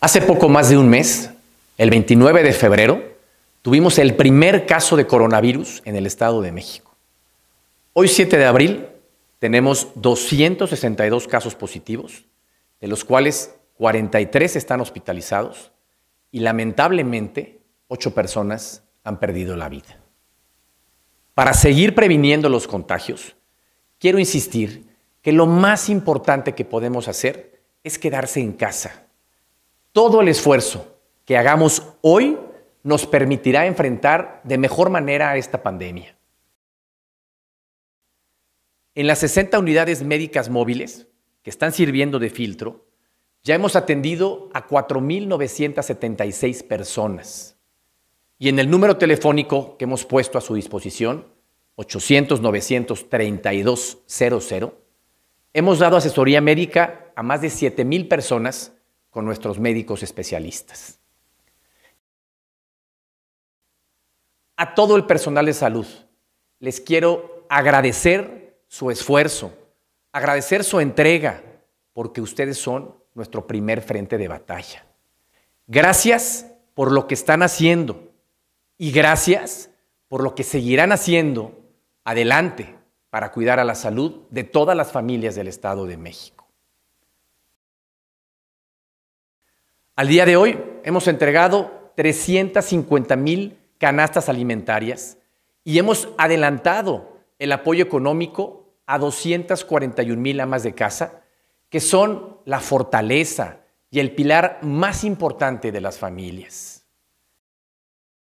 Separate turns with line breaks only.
Hace poco más de un mes, el 29 de febrero, tuvimos el primer caso de coronavirus en el Estado de México. Hoy, 7 de abril, tenemos 262 casos positivos, de los cuales 43 están hospitalizados y lamentablemente 8 personas han perdido la vida. Para seguir previniendo los contagios, quiero insistir que lo más importante que podemos hacer es quedarse en casa todo el esfuerzo que hagamos hoy nos permitirá enfrentar de mejor manera a esta pandemia. En las 60 unidades médicas móviles que están sirviendo de filtro, ya hemos atendido a 4.976 personas. Y en el número telefónico que hemos puesto a su disposición, 800-932-00, hemos dado asesoría médica a más de 7.000 personas nuestros médicos especialistas. A todo el personal de salud les quiero agradecer su esfuerzo, agradecer su entrega, porque ustedes son nuestro primer frente de batalla. Gracias por lo que están haciendo y gracias por lo que seguirán haciendo adelante para cuidar a la salud de todas las familias del Estado de México. Al día de hoy hemos entregado 350 mil canastas alimentarias y hemos adelantado el apoyo económico a 241 mil amas de casa, que son la fortaleza y el pilar más importante de las familias.